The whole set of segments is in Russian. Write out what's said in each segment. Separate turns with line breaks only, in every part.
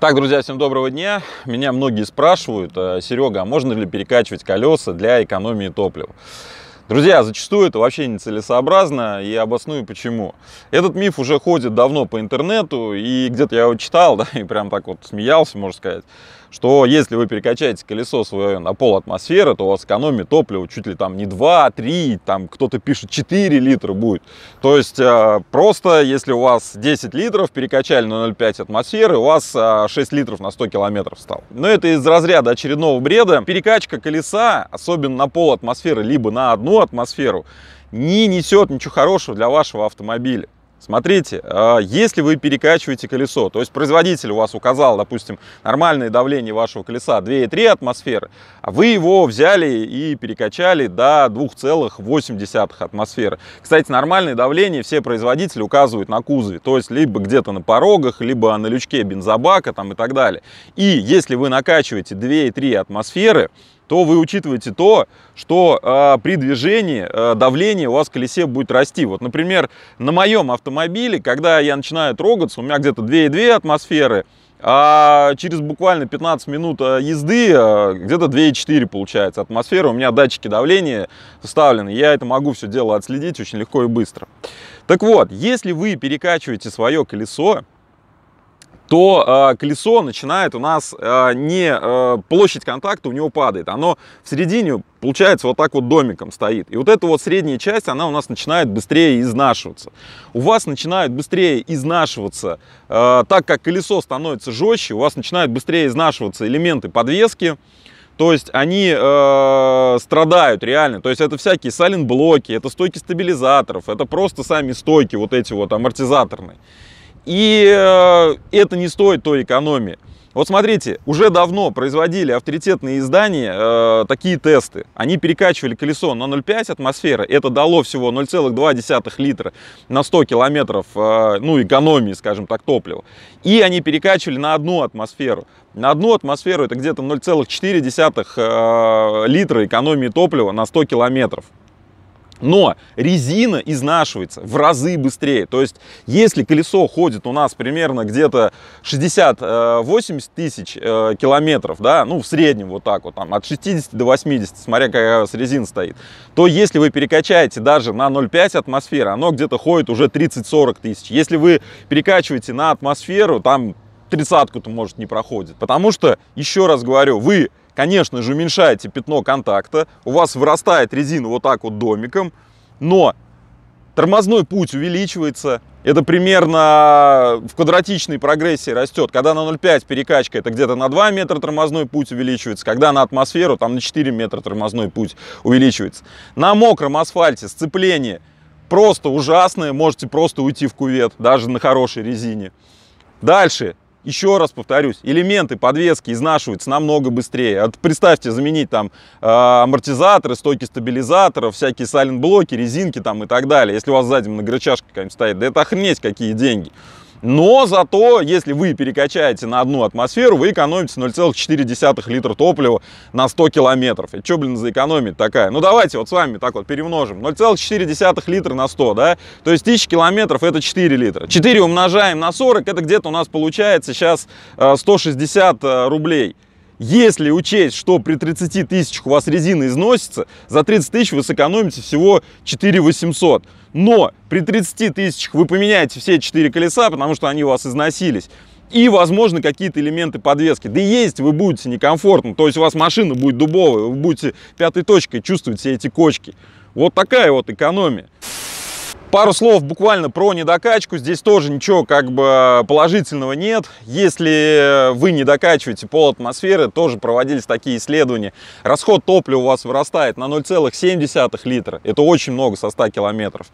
Так, друзья, всем доброго дня. Меня многие спрашивают, а, Серега, а можно ли перекачивать колеса для экономии топлива? Друзья, зачастую это вообще нецелесообразно, и обосную почему. Этот миф уже ходит давно по интернету, и где-то я его читал, да, и прям так вот смеялся, можно сказать, что если вы перекачаете колесо свое на пол атмосферы, то у вас экономит топливо чуть ли там не 2, а 3, там кто-то пишет 4 литра будет. То есть э, просто если у вас 10 литров перекачали на 0,5 атмосферы, у вас 6 э, литров на 100 километров стал. Но это из разряда очередного бреда. Перекачка колеса, особенно на пол атмосферы, либо на одну атмосферу не несет ничего хорошего для вашего автомобиля. Смотрите, а, если вы перекачиваете колесо, то есть производитель у вас указал, допустим, нормальное давление вашего колеса 2,3 атмосферы, а вы его взяли и перекачали до 2,8 атмосферы. Кстати, нормальное давление все производители указывают на кузове, то есть либо где-то на порогах, либо на лючке бензобака там, и так далее. И если вы накачиваете 2,3 атмосферы, то вы учитываете то, что э, при движении э, давление у вас в колесе будет расти. Вот, например, на моем автомобиле, когда я начинаю трогаться, у меня где-то 2,2 атмосферы, а через буквально 15 минут а, езды где-то 2,4 получается атмосфера. У меня датчики давления вставлены. Я это могу все дело отследить очень легко и быстро. Так вот, если вы перекачиваете свое колесо, то э, колесо начинает у нас э, не э, площадь контакта у него падает, оно в середине получается вот так вот домиком стоит. И вот эта вот средняя часть, она у нас начинает быстрее изнашиваться. У вас начинает быстрее изнашиваться, э, так как колесо становится жестче, у вас начинают быстрее изнашиваться элементы подвески, то есть они э, страдают реально. То есть это всякие блоки это стойки стабилизаторов, это просто сами стойки вот эти вот амортизаторные. И э, это не стоит той экономии. Вот смотрите, уже давно производили авторитетные издания э, такие тесты. Они перекачивали колесо на 0,5 атмосферы. Это дало всего 0,2 литра на 100 километров, э, ну, экономии, скажем так, топлива. И они перекачивали на одну атмосферу. На одну атмосферу это где-то 0,4 э, литра экономии топлива на 100 километров. Но резина изнашивается в разы быстрее. То есть, если колесо ходит у нас примерно где-то 60-80 э, тысяч э, километров, да, ну, в среднем вот так вот, там, от 60 до 80, смотря какая у вас резина стоит, то если вы перекачаете даже на 0,5 атмосферы, оно где-то ходит уже 30-40 тысяч. Если вы перекачиваете на атмосферу, там тридцатку-то, может, не проходит. Потому что, еще раз говорю, вы конечно же, уменьшаете пятно контакта, у вас вырастает резина вот так вот домиком, но тормозной путь увеличивается, это примерно в квадратичной прогрессии растет. Когда на 0,5 перекачка, это где-то на 2 метра тормозной путь увеличивается. Когда на атмосферу, там на 4 метра тормозной путь увеличивается. На мокром асфальте сцепление просто ужасное. Можете просто уйти в кувет, даже на хорошей резине. Дальше еще раз повторюсь, элементы подвески изнашиваются намного быстрее. Вот представьте, заменить там э, амортизаторы, стойки стабилизаторов, всякие сайлент-блоки, резинки там и так далее. Если у вас сзади многорычажка какая-нибудь стоит, да это охренеть какие деньги. Но зато, если вы перекачаете на одну атмосферу, вы экономите 0,4 литра топлива на 100 километров. Это что, блин, за экономия такая? Ну, давайте вот с вами так вот перемножим. 0,4 литра на 100, да? То есть 1000 километров это 4 литра. 4 умножаем на 40, это где-то у нас получается сейчас 160 э, э, рублей. Если учесть, что при 30 тысячах у вас резина износится, за 30 тысяч вы сэкономите всего 4 800. Но при 30 тысячах вы поменяете все 4 колеса, потому что они у вас износились. И, возможно, какие-то элементы подвески. Да есть, вы будете некомфортно. То есть у вас машина будет дубовая, вы будете пятой точкой чувствовать все эти кочки. Вот такая вот экономия. Пару слов буквально про недокачку. Здесь тоже ничего как бы положительного нет. Если вы не докачиваете пол атмосферы, тоже проводились такие исследования. Расход топлива у вас вырастает на 0,7 литра. Это очень много со 100 километров.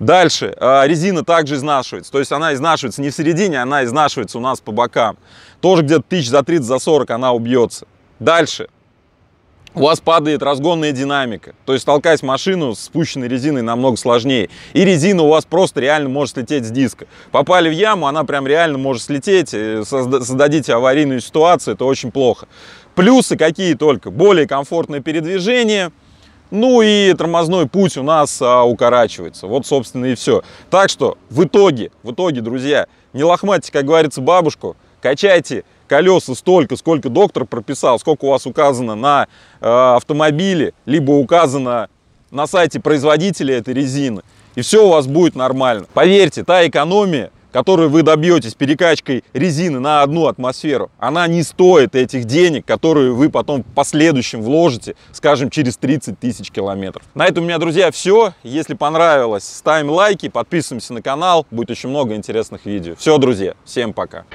Дальше, а, резина также изнашивается, то есть она изнашивается не в середине, она изнашивается у нас по бокам. Тоже где-то тысяч за 30, за 40 она убьется. Дальше, у вас падает разгонная динамика. То есть толкать машину с спущенной резиной намного сложнее. И резина у вас просто реально может слететь с диска. Попали в яму, она прям реально может слететь. Э, создадите аварийную ситуацию, это очень плохо. Плюсы какие только. Более комфортное передвижение. Ну и тормозной путь у нас а, укорачивается. Вот, собственно, и все. Так что в итоге, в итоге, друзья, не лохматьте, как говорится, бабушку. Качайте колеса столько, сколько доктор прописал, сколько у вас указано на э, автомобиле, либо указано на сайте производителя этой резины, и все у вас будет нормально. Поверьте, та экономия, которую вы добьетесь перекачкой резины на одну атмосферу, она не стоит этих денег, которые вы потом в последующем вложите, скажем, через 30 тысяч километров. На этом у меня, друзья, все. Если понравилось, ставим лайки, подписываемся на канал, будет очень много интересных видео. Все, друзья, всем пока.